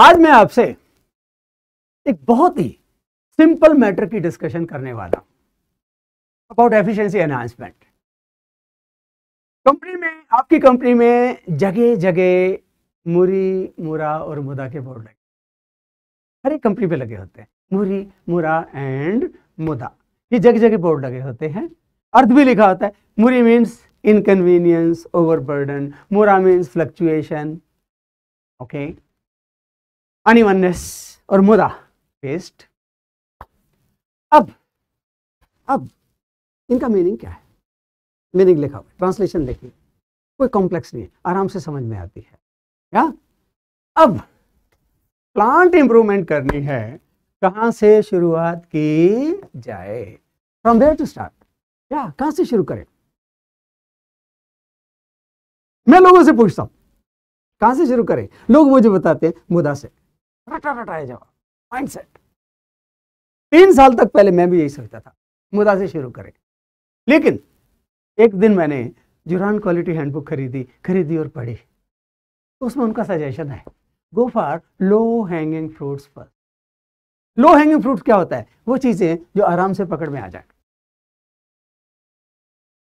आज मैं आपसे एक बहुत ही सिंपल मैटर की डिस्कशन करने वाला अबाउट एफिशिएंसी एनहांसमेंट कंपनी में आपकी कंपनी में जगह जगह मुरी मुरा और मुदा के बोर्ड लगे हर एक कंपनी पे लगे होते हैं मुरी मुरा एंड मुदा ये जगह जगह बोर्ड लगे होते हैं अर्थ भी लिखा होता है मुरी मीन्स इनकन्वीनियंस ओवरबर्डन मुरा means fluctuation okay okay? Unevenness और मुदा पेस्ट अब अब इनका मीनिंग क्या है मीनिंग लिखा हुआ ट्रांसलेशन देखिए कोई कॉम्प्लेक्स नहीं है आराम से समझ में आती है या अब प्लांट इंप्रूवमेंट करनी है कहां से शुरुआत की जाए फ्रॉम देयर टू स्टार्ट क्या कहां से शुरू करें मैं लोगों से पूछता हूं कहां से शुरू करें लोग मुझे बताते हैं मुदा से रटा रटाया जावा माइंडसेट तीन साल तक पहले मैं भी यही सोचता था मुदा से शुरू करें लेकिन एक दिन मैंने जुरान क्वालिटी हैंडबुक खरीदी खरीदी और पढ़ी उसमें उनका सजेशन है go for low hanging fruits पर लो हैंगिंग फ्रूट क्या होता है वो चीजें जो आराम से पकड़ में आ जाए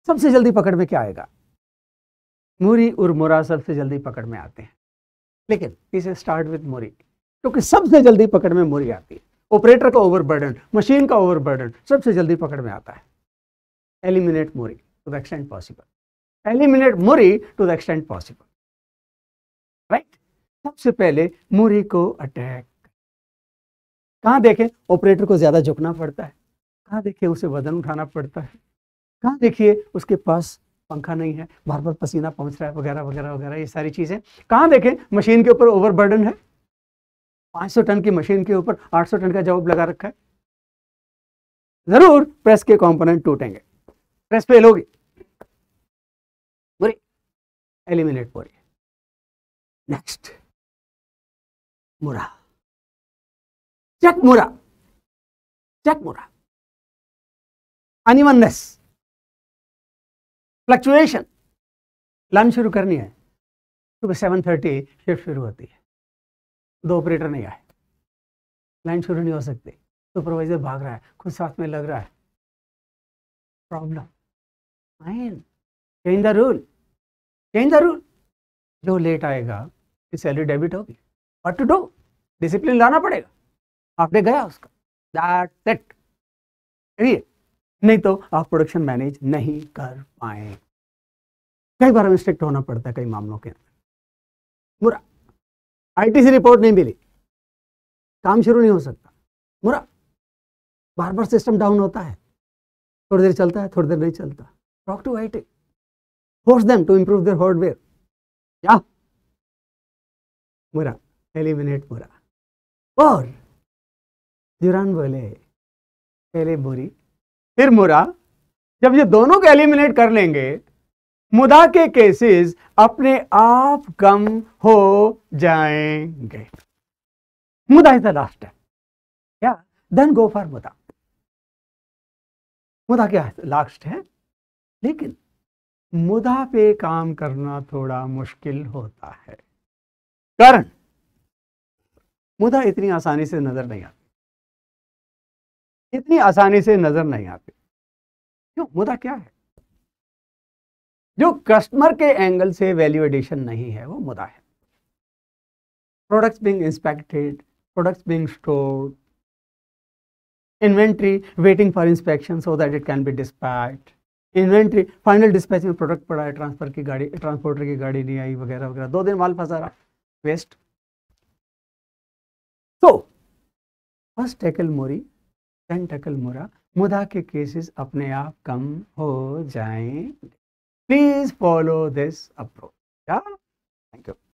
सबसे जल्दी पकड़ में क्या आएगा मूरी और मुरा सबसे जल्दी पकड़ में आते हैं लेकिन इसे स्टार्ट विथ मूरी क्योंकि सबसे जल्दी पकड़ में मुरी आती है ऑपरेटर का ओवरबर्डन मशीन का ओवरबर्डन सबसे जल्दी पकड़ में आता है एलिमिनेट मोरी to the extent possible eliminate मोरी to the extent possible right सबसे पहले मोरी को अटैक कहा देखें ऑपरेटर को ज्यादा झुकना पड़ता है कहा देखिए उसे वजन उठाना पड़ता है कहा देखिए उसके पास पंखा नहीं है बार बार पसीना पहुंच रहा है वगैरह वगैरह वगैरह ये सारी चीज़ें कहा देखें मशीन के ऊपर ओवरबर्डन है 500 टन की मशीन के ऊपर 800 टन का जॉब लगा रखा है जरूर प्रेस के कंपोनेंट टूटेंगे प्रेस फेल होगी बुरी एलिमिनेट हो रही नेक्स्ट मुरा चेक मुरा चेक मुरा अनिवननेस फ्लक्चुएशन लंच शुरू करनी है सुबह सेवन थर्टी शिफ्ट शुरू होती है दो ऑपरेटर नहीं आए लाइन शुरू नहीं हो सकती सुपरवाइजर भाग रहा है खुद साथ में लग रहा है problem change the rule change the rule जो लेट आएगा उसकी सैलरी डेबिट होगी वट टू डू डिसिप्लिन लाना पड़ेगा आपने गया उसका दैट इट करिए नहीं तो आप प्रोडक्शन मैनेज नहीं कर पाए कई बार हमें स्ट्रिक्ट तो होना पड़ता है कई मामलों के अंदर बुरा आईटीसी रिपोर्ट नहीं मिली काम शुरू नहीं हो सकता मुरा बार बार सिस्टम डाउन होता है थोड़ी देर चलता है थोड़ी देर नहीं चलता talk to I T force them to improve their hardware या मुरा एलिमिनेट मुरा और जुरान बोले पहले बोरी फिर मुरा जब ये दोनों को एलिमिनेट कर लेंगे मुदा के केसेस अपने आप कम हो जाएंगे मुदा इज द लास्ट क्या या देन गो फॉर मुदा मुदा क्या लास्ट है लेकिन मुदा पे काम करना थोड़ा मुश्किल होता है कारण मुदा इतनी आसानी से नजर नहीं आती इतनी आसानी से नजर नहीं आती क्यों मुदा क्या है जो कस्टमर के एंगल से वैल्यू एडिशन नहीं है वो मुद्दा है products being inspected products being stored inventory waiting for inspection so that it can be dispatch inventory final dispatch में प्रोडक्ट पड़ा है ट्रांसफर की गाड़ी ट्रांसपोर्टर की गाड़ी नहीं आई वगैरह वगैरह दो दिन माल फंसा रहा वेस्ट तो फर्स्ट टैकल मोरी टैकल मोरा मुदा के केसेस अपने आप कम हो जाएंगे Please follow this approach. Yeah.